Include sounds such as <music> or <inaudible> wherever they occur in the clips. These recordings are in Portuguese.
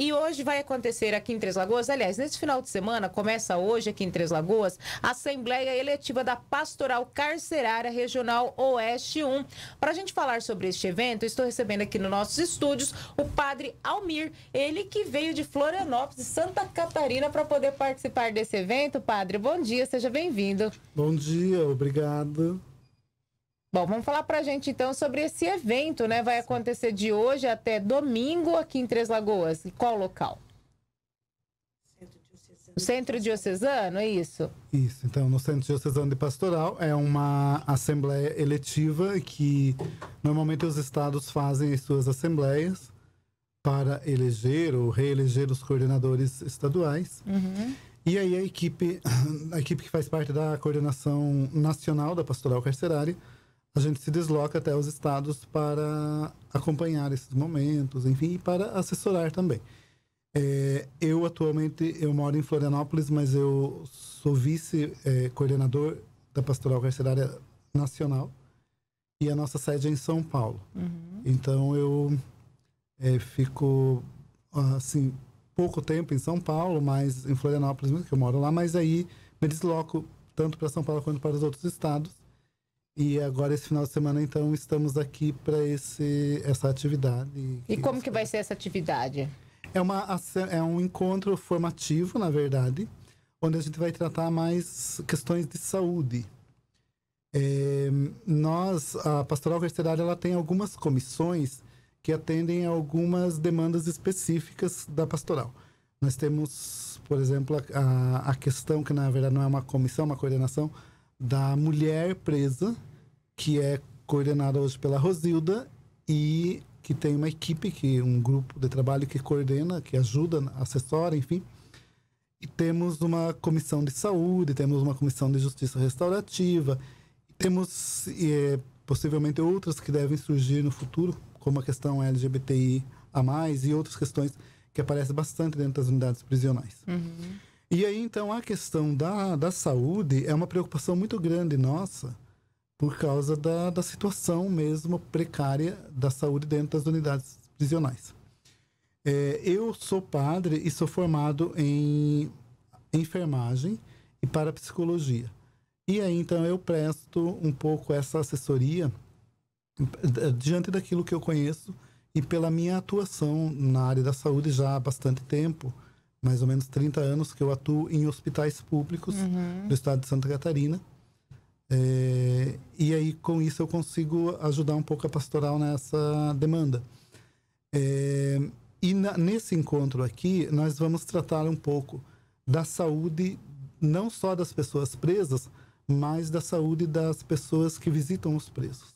E hoje vai acontecer aqui em Três Lagoas, aliás, nesse final de semana, começa hoje aqui em Três Lagoas, a Assembleia Eletiva da Pastoral Carcerária Regional Oeste 1. Para a gente falar sobre este evento, estou recebendo aqui nos nossos estúdios o padre Almir, ele que veio de Florianópolis, Santa Catarina, para poder participar desse evento. Padre, bom dia, seja bem-vindo. Bom dia, obrigado. Bom, vamos falar para a gente então sobre esse evento, né? Vai acontecer de hoje até domingo aqui em Três Lagoas. E qual local? O Centro Diocesano, é isso? Isso, então, no Centro Diocesano de Pastoral é uma assembleia eletiva que normalmente os estados fazem as suas assembleias para eleger ou reeleger os coordenadores estaduais. Uhum. E aí a equipe, <coughs> a equipe que faz parte da coordenação nacional da Pastoral Carcerária, a gente se desloca até os estados para acompanhar esses momentos, enfim, e para assessorar também. É, eu atualmente eu moro em Florianópolis, mas eu sou vice é, coordenador da Pastoral Carcerária Nacional e a nossa sede é em São Paulo. Uhum. Então eu é, fico assim pouco tempo em São Paulo, mas em Florianópolis mesmo que eu moro lá, mas aí me desloco tanto para São Paulo quanto para os outros estados e agora esse final de semana então estamos aqui para esse essa atividade. E como que vai ser essa atividade? É uma é um encontro formativo, na verdade, onde a gente vai tratar mais questões de saúde. É, nós a Pastoral Carcerária ela tem algumas comissões que atendem a algumas demandas específicas da pastoral. Nós temos, por exemplo, a, a questão que na verdade não é uma comissão, é uma coordenação da mulher presa, que é coordenada hoje pela Rosilda e que tem uma equipe, que um grupo de trabalho que coordena, que ajuda, assessora, enfim. E temos uma comissão de saúde, temos uma comissão de justiça restaurativa, temos é, possivelmente outras que devem surgir no futuro, como a questão LGBTI a mais e outras questões que aparecem bastante dentro das unidades prisionais. Uhum. E aí, então, a questão da, da saúde é uma preocupação muito grande nossa, por causa da, da situação mesmo precária da saúde dentro das unidades prisionais. É, eu sou padre e sou formado em enfermagem e parapsicologia. E aí, então, eu presto um pouco essa assessoria diante daquilo que eu conheço e pela minha atuação na área da saúde já há bastante tempo mais ou menos 30 anos que eu atuo em hospitais públicos uhum. estado de Santa Catarina. É, e aí, com isso, eu consigo ajudar um pouco a pastoral nessa demanda. É, e na, nesse encontro aqui, nós vamos tratar um pouco da saúde, não só das pessoas presas, mas da saúde das pessoas que visitam os presos.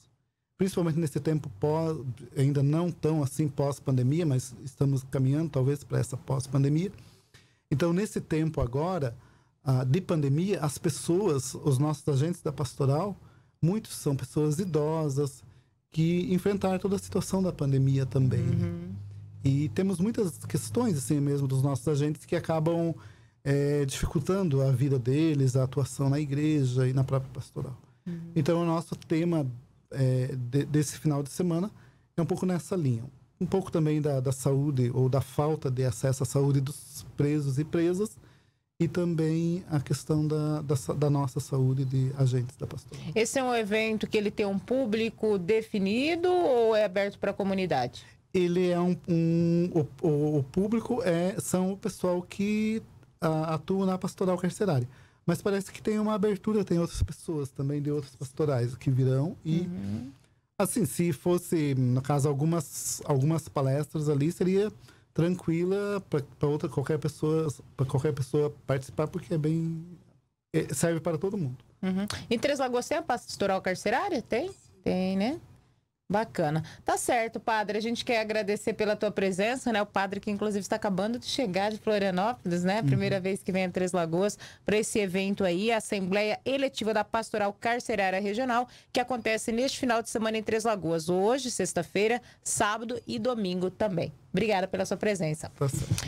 Principalmente nesse tempo pós, ainda não tão assim pós-pandemia, mas estamos caminhando talvez para essa pós-pandemia. Então, nesse tempo agora ah, de pandemia, as pessoas, os nossos agentes da pastoral, muitos são pessoas idosas que enfrentaram toda a situação da pandemia também. Uhum. E temos muitas questões, assim mesmo, dos nossos agentes que acabam é, dificultando a vida deles, a atuação na igreja e na própria pastoral. Uhum. Então, o nosso tema é, de, desse final de semana é um pouco nessa linha um pouco também da, da saúde ou da falta de acesso à saúde dos presos e presas e também a questão da, da, da, nossa saúde de agentes da pastora. Esse é um evento que ele tem um público definido ou é aberto para a comunidade? Ele é um, um o, o, público é são o pessoal que a, atua na pastoral carcerária. Mas parece que tem uma abertura, tem outras pessoas também de outras pastorais que virão e uhum. Assim, se fosse, no caso, algumas, algumas palestras ali, seria tranquila para outra qualquer pessoa para qualquer pessoa participar porque é bem é, serve para todo mundo uhum. em Três Lagoas tem a pastoral carcerária tem tem né Bacana. Tá certo, padre. A gente quer agradecer pela tua presença, né? O padre que, inclusive, está acabando de chegar de Florianópolis, né? Uhum. Primeira uhum. vez que vem a Três Lagoas para esse evento aí, a Assembleia Eletiva da Pastoral Carcerária Regional, que acontece neste final de semana em Três Lagoas. Hoje, sexta-feira, sábado e domingo também. Obrigada pela sua presença. Tá certo.